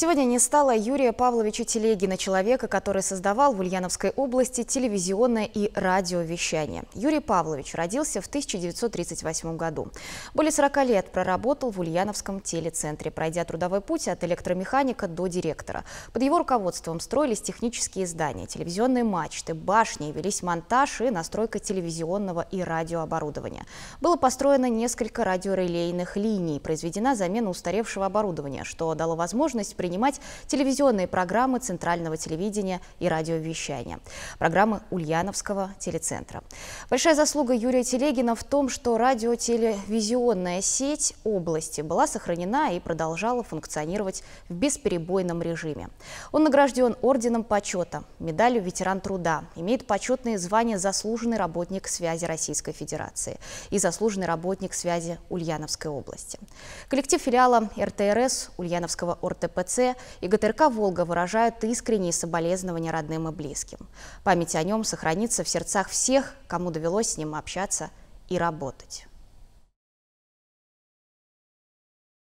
Сегодня не стало Юрия Павловича Телегина, человека, который создавал в Ульяновской области телевизионное и радиовещание. Юрий Павлович родился в 1938 году. Более 40 лет проработал в Ульяновском телецентре, пройдя трудовой путь от электромеханика до директора. Под его руководством строились технические здания, телевизионные мачты, башни, велись монтаж и настройка телевизионного и радиооборудования. Было построено несколько радиорелейных линий, произведена замена устаревшего оборудования, что дало возможность при принимать телевизионные программы Центрального телевидения и радиовещания, программы Ульяновского телецентра. Большая заслуга Юрия Телегина в том, что радиотелевизионная сеть области была сохранена и продолжала функционировать в бесперебойном режиме. Он награжден орденом почета, медалью «Ветеран труда», имеет почетные звания «Заслуженный работник связи Российской Федерации» и «Заслуженный работник связи Ульяновской области». Коллектив филиала РТРС Ульяновского ОРТПЦ отце, ИГТРК «Волга» выражает искренние соболезнования родным и близким. Память о нем сохранится в сердцах всех, кому довелось с ним общаться и работать.